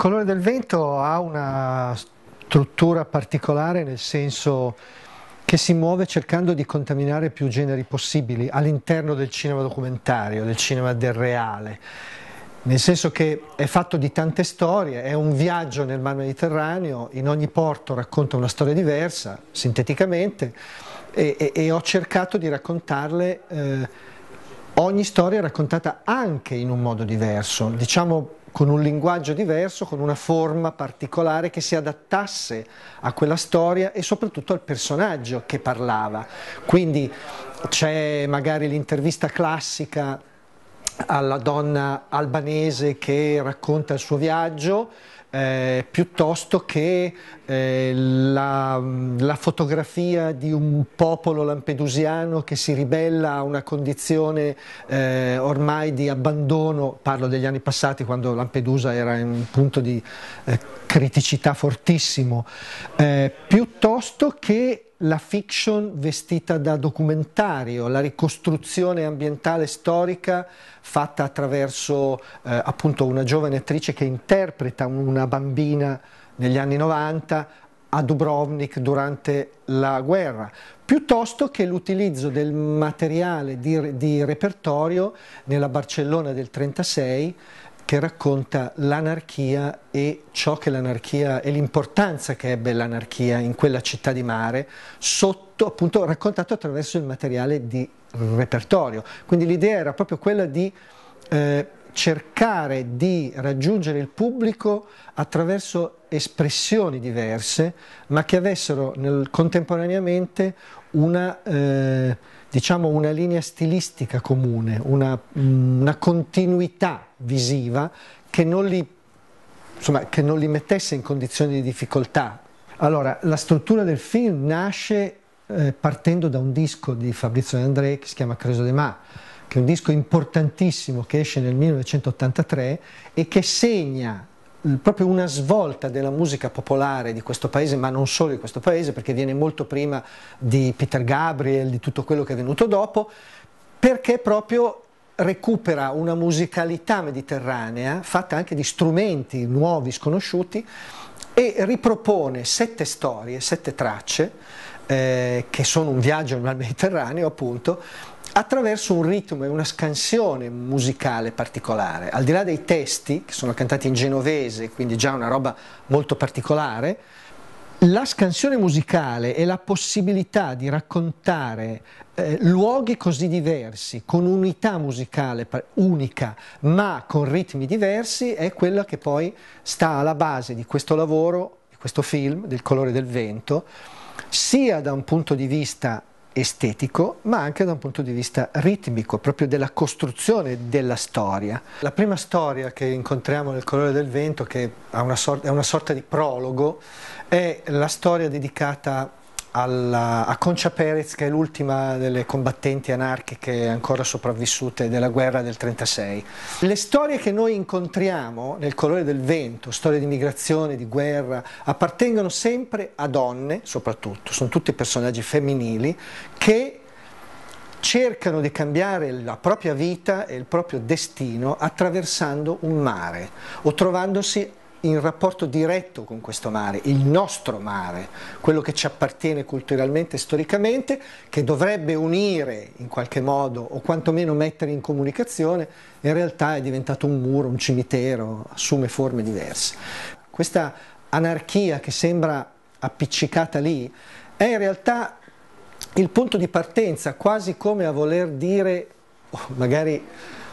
Il Colore del vento ha una struttura particolare nel senso che si muove cercando di contaminare più generi possibili all'interno del cinema documentario, del cinema del reale, nel senso che è fatto di tante storie, è un viaggio nel Mar Mediterraneo, in ogni porto racconta una storia diversa, sinteticamente, e, e, e ho cercato di raccontarle, eh, ogni storia è raccontata anche in un modo diverso, diciamo con un linguaggio diverso, con una forma particolare che si adattasse a quella storia e soprattutto al personaggio che parlava. Quindi c'è magari l'intervista classica alla donna albanese che racconta il suo viaggio, eh, piuttosto che eh, la, la, fotografia di un popolo lampedusiano che si ribella a una condizione eh, ormai di abbandono, parlo degli anni passati quando Lampedusa era in un punto di eh, criticità fortissimo, eh, piuttosto che la fiction vestita da documentario, la ricostruzione ambientale storica fatta attraverso eh, appunto una giovane attrice che interpreta una bambina negli anni 90 a Dubrovnik durante la guerra, piuttosto che l'utilizzo del materiale di, di repertorio nella Barcellona del 1936 che racconta l'anarchia e ciò che l'anarchia e l'importanza che ebbe l'anarchia in quella città di mare, sotto, appunto raccontato attraverso il materiale di repertorio. Quindi l'idea era proprio quella di eh, cercare di raggiungere il pubblico attraverso espressioni diverse, ma che avessero nel, contemporaneamente una, eh, diciamo una linea stilistica comune, una, mm, una continuità visiva che non, li, insomma, che non li mettesse in condizioni di difficoltà. Allora, la struttura del film nasce eh, partendo da un disco di Fabrizio De André che si chiama Creso de Ma, che è un disco importantissimo che esce nel 1983 e che segna Mm, proprio una svolta della musica popolare di questo paese, ma non solo di questo paese, perché viene molto prima di Peter Gabriel, di tutto quello che è venuto dopo, perché proprio recupera una musicalità mediterranea fatta anche di strumenti nuovi, sconosciuti, e ripropone sette storie, sette tracce, eh, che sono un viaggio nel Mediterraneo appunto, attraverso un ritmo e una scansione musicale particolare. Al di là dei testi, che sono cantati in genovese, quindi già una roba molto particolare, la scansione musicale e la possibilità di raccontare eh, luoghi così diversi, con unità musicale unica, ma con ritmi diversi, è quella che poi sta alla base di questo lavoro, di questo film, del colore del vento, sia da un punto di vista estetico, ma anche da un punto di vista ritmico, proprio della costruzione della storia. La prima storia che incontriamo nel Colore del Vento, che è una sorta, è una sorta di prologo, è la storia dedicata alla, a Concia Perez che è l'ultima delle combattenti anarchiche ancora sopravvissute della guerra del 36. Le storie che noi incontriamo nel colore del vento, storie di migrazione, di guerra, appartengono sempre a donne soprattutto, sono tutti personaggi femminili che cercano di cambiare la propria vita e il proprio destino attraversando un mare o trovandosi in rapporto diretto con questo mare, il nostro mare, quello che ci appartiene culturalmente e storicamente, che dovrebbe unire in qualche modo o quantomeno mettere in comunicazione, in realtà è diventato un muro, un cimitero, assume forme diverse. Questa anarchia che sembra appiccicata lì è in realtà il punto di partenza, quasi come a voler dire, magari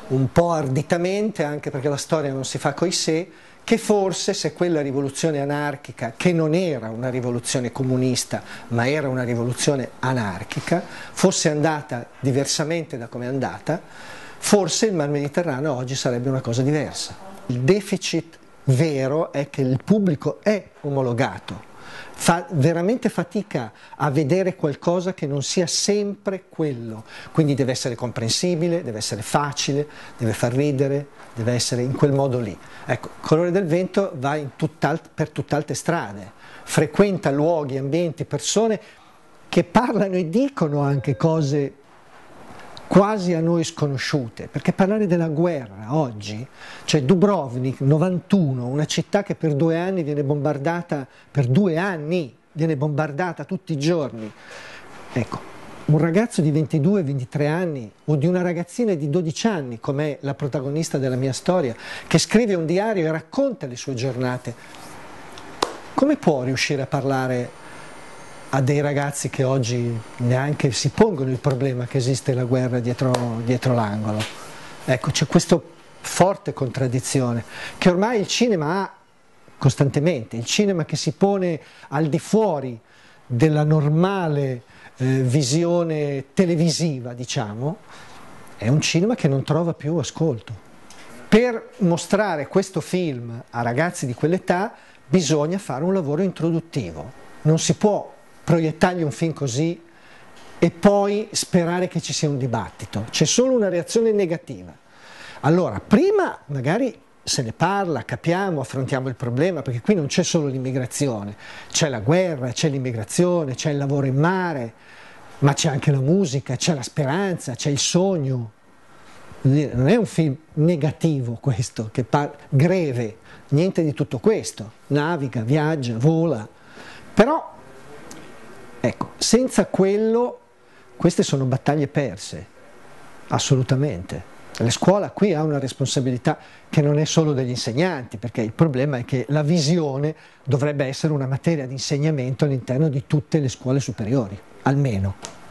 un po' arditamente, anche perché la storia non si fa coi sé, che forse se quella rivoluzione anarchica, che non era una rivoluzione comunista ma era una rivoluzione anarchica, fosse andata diversamente da come è andata, forse il Mar Mediterraneo oggi sarebbe una cosa diversa. Il deficit vero è che il pubblico è omologato fa veramente fatica a vedere qualcosa che non sia sempre quello, quindi deve essere comprensibile, deve essere facile, deve far ridere, deve essere in quel modo lì. Ecco, il Colore del Vento va tutt'alt- per tutt'altre strade, frequenta luoghi, ambienti, persone che parlano e dicono anche cose quasi a noi sconosciute, perché parlare della guerra oggi, cioè Dubrovnik 91, una città che per due anni viene bombardata, per due anni viene bombardata tutti i giorni, ecco, un ragazzo di 22-23 anni o di una ragazzina di 12 anni, come la protagonista della mia storia, che scrive un diario e racconta le sue giornate, come può riuscire a parlare a dei ragazzi che oggi neanche si pongono il problema che esiste la guerra dietro, dietro l'angolo. Ecco, c'è questa forte contraddizione che ormai il cinema ha costantemente, il cinema che si pone al di fuori della normale eh, visione televisiva, diciamo, è un cinema che non trova più ascolto. Per mostrare questo film a ragazzi di quell'età bisogna fare un lavoro introduttivo, non si può proiettargli un film così e poi sperare che ci sia un dibattito. C'è solo una reazione negativa. Allora, prima magari se ne parla, capiamo, affrontiamo il problema, perché qui non c'è solo l'immigrazione, c'è la guerra, c'è l'immigrazione, c'è il lavoro in mare, ma c'è anche la musica, c'è la speranza, c'è il sogno. Non è un film negativo questo, che par- greve, niente di tutto questo. Naviga, viaggia, vola. Però Ecco, senza quello queste sono battaglie perse, assolutamente. La scuola qui ha una responsabilità che non è solo degli insegnanti, perché il problema è che la visione dovrebbe essere una materia di insegnamento all'interno di tutte le scuole superiori, almeno.